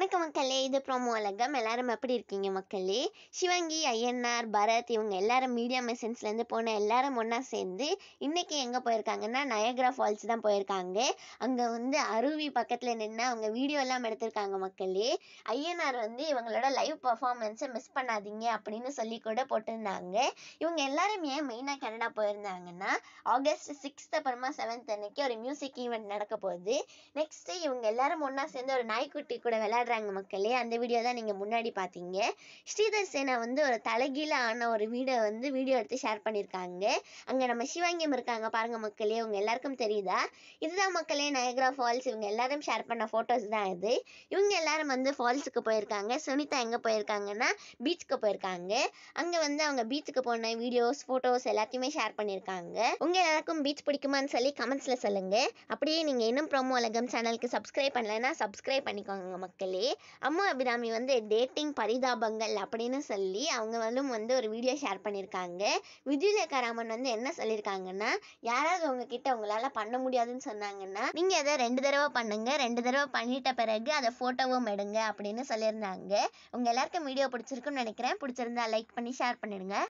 வணக்கம் மக்களே இது ப்ரோமோ அழகம் எல்லாரும் எப்படி இருக்கீங்க மக்களே சிவங்கி ஐயன்னார் பரத் இவங்க எல்லாரும் மீடியா இருந்து போன எல்லாரும் ஒன்றா சேர்ந்து இன்றைக்கி எங்கே போயிருக்காங்கன்னா நயக்ரா ஃபால்ஸ் தான் போயிருக்காங்க அங்கே வந்து அருவி பக்கத்தில் நின்று அவங்க வீடியோ எல்லாம் எடுத்திருக்காங்க மக்களே ஐயனார் வந்து இவங்களோட லைவ் பர்ஃபார்மன்ஸை மிஸ் பண்ணாதீங்க அப்படின்னு சொல்லி கூட போட்டிருந்தாங்க இவங்க எல்லாரும் ஏன் மெயினாக கனடா போயிருந்தாங்கன்னா ஆகஸ்ட் சிக்ஸ்த் அப்புறமா செவன்த் அன்னைக்கு ஒரு மியூசிக் ஈவெண்ட் நடக்க போகுது நெக்ஸ்ட்டு இவங்க எல்லாரும் ஒன்றா சேர்ந்து ஒரு நாய்க்குட்டி கூட விளையாட போடுறாங்க மக்களே அந்த வீடியோ தான் நீங்கள் முன்னாடி பார்த்தீங்க ஸ்ரீதர் சேனா வந்து ஒரு தலைகீழ ஆன ஒரு வீடியோ வந்து வீடியோ எடுத்து ஷேர் பண்ணியிருக்காங்க அங்கே நம்ம சிவாங்கியம் இருக்காங்க பாருங்கள் மக்களே உங்க எல்லாருக்கும் தெரியுதா இதுதான் மக்களே நயக்ரா ஃபால்ஸ் இவங்க எல்லாரும் ஷேர் பண்ண ஃபோட்டோஸ் தான் இது இவங்க எல்லாரும் வந்து ஃபால்ஸுக்கு போயிருக்காங்க சுனிதா எங்கே போயிருக்காங்கன்னா பீச்சுக்கு போயிருக்காங்க அங்கே வந்து அவங்க பீச்சுக்கு போன வீடியோஸ் ஃபோட்டோஸ் எல்லாத்தையுமே ஷேர் பண்ணியிருக்காங்க உங்கள் எல்லாருக்கும் பீச் பிடிக்குமான்னு சொல்லி கமெண்ட்ஸில் சொல்லுங்கள் அப்படியே நீங்கள் இன்னும் ப்ரோமோ உலகம் சேனலுக்கு சப்ஸ்கிரைப் பண்ணலைன்னா சப்ஸ்கிரைப் பண்ணிக்கோங்க மக்களே டே அம்மு அபிராமி வந்து டேட்டிங் பரிதாபங்கள் அப்படின்னு சொல்லி அவங்களும் வந்து ஒரு வீடியோ ஷேர் பண்ணியிருக்காங்க விஜயலேகராமன் வந்து என்ன சொல்லியிருக்காங்கன்னா யாராவது உங்ககிட்ட உங்களால் பண்ண முடியாதுன்னு சொன்னாங்கன்னா நீங்கள் அதை ரெண்டு தடவை பண்ணுங்க ரெண்டு தடவை பண்ணிட்ட பிறகு அதை ஃபோட்டோவும் எடுங்க அப்படின்னு சொல்லியிருந்தாங்க உங்கள் எல்லாருக்கும் வீடியோ பிடிச்சிருக்குன்னு நினைக்கிறேன் பிடிச்சிருந்தா லைக் பண்ணி ஷேர் பண்ணிடுங்க